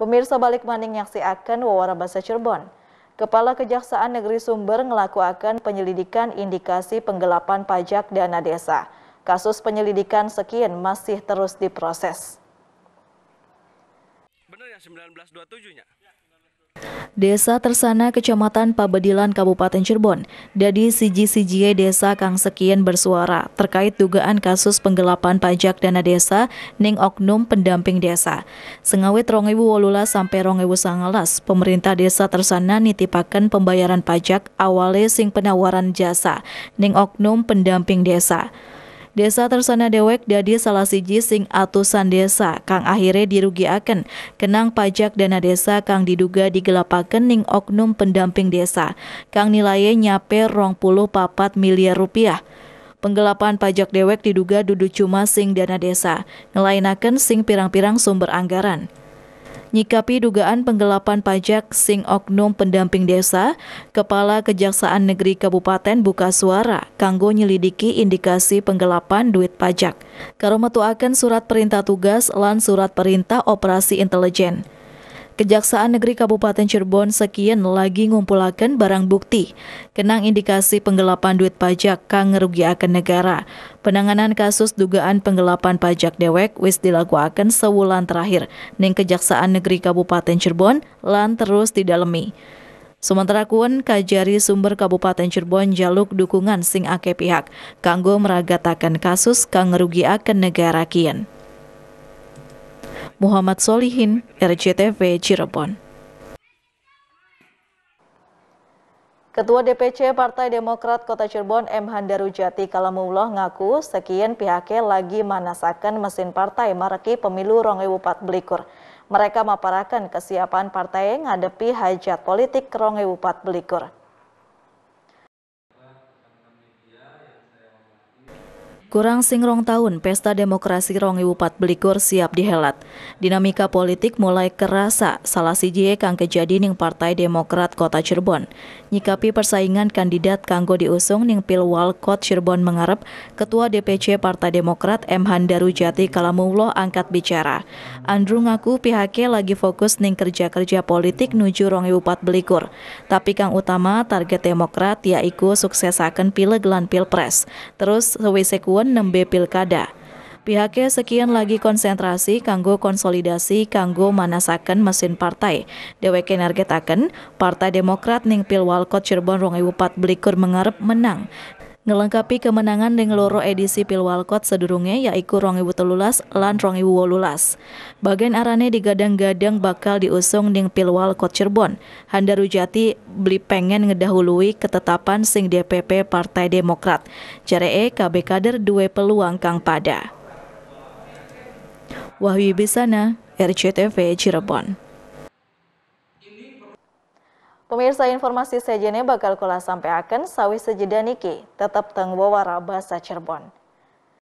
Pemirsa balik maning akan wawancara bahasa Cirebon. Kepala Kejaksaan Negeri Sumber melakukan penyelidikan indikasi penggelapan pajak dana desa. Kasus penyelidikan sekian masih terus diproses. Benar yang 1927-nya? Desa Tersana, Kecamatan Pabedilan, Kabupaten Cirebon, dari Siji-Sijie Desa Kang Sekian bersuara terkait dugaan kasus penggelapan pajak dana desa Ning Oknum Pendamping Desa. Sengawit Rongewu Wolula sampai Rongewu Sangalas, pemerintah desa Tersana nitipakan pembayaran pajak awale sing penawaran jasa Ning Oknum Pendamping Desa. Desa tersana dewek dadi salah siji sing atusan desa kang akhirnya dirugiaken kenang pajak dana desa kang diduga digelapaken ning oknum pendamping desa kang nilainya nyape rong puluh papat miliar rupiah. Penggelapan pajak dewek diduga dudu cuma sing dana desa, ngelainakan sing pirang-pirang sumber anggaran nyikapi dugaan penggelapan pajak sing oknum pendamping desa, Kepala Kejaksaan Negeri Kabupaten buka suara, kanggo nyelidiki indikasi penggelapan duit pajak. akan surat perintah tugas lan surat perintah operasi intelijen. Kejaksaan Negeri Kabupaten Cirebon sekian lagi ngumpulakan barang bukti kenang indikasi penggelapan duit pajak kang akan negara. Penanganan kasus dugaan penggelapan pajak dewek wis dilakukan sewulan terakhir ning Kejaksaan Negeri Kabupaten Cirebon lan terus didalemi. Sementara kuen kajari sumber Kabupaten Cirebon jaluk dukungan sing ake pihak kanggo meragatakan kasus kang akan negara kian. Muhammad Solihin, RCTV Cirebon. Ketua DPC Partai Demokrat Kota Cirebon M. Handaru Jati Kalamullah ngaku sekian pihaknya lagi manasakan mesin partai mareki pemilu Belikur. Mereka maparakan kesiapan partai ngadepi hajat politik Belikur. Kurang sing rong tahun, pesta demokrasi rong Upat belikur siap dihelat. Dinamika politik mulai kerasa, salah si jie kang kejadi ning Partai Demokrat Kota Cirebon. Nyikapi persaingan kandidat kanggo diusung ning Pilwal Kot Cirebon mengarep, Ketua DPC Partai Demokrat M. Handaru Jati Kalamullah angkat bicara. Andrew ngaku pihaknya lagi fokus ning kerja-kerja politik nuju rong Upat belikur. Tapi kang utama target Demokrat yaiku suksesaken pileg lan pilpres. Terus sewise kuat 6b pilkada pihaknya sekian lagi konsentrasi kanggo konsolidasi kanggo manasaken mesin partai dwk nargetaken Partai Demokrat ning Pilwalkot Cirebon belikur mengarep menang ngelengkapi kemenangan dengan loro edisi Pilwalkot sedurunge yaiku telulas lan wolulas. Bagian arane digadang-gadang bakal diusung ning Pilwalkot Cirebon. Handaru Jati beli pengen ngedahului ketetapan sing DPP Partai Demokrat. Jaree KB kader duwe peluang kang pada. Wahyu Bisana, RCTV Cirebon. Pemirsa informasi sejene bakal kula akan sawi sejeda niki tetap teng warabasa Cirebon.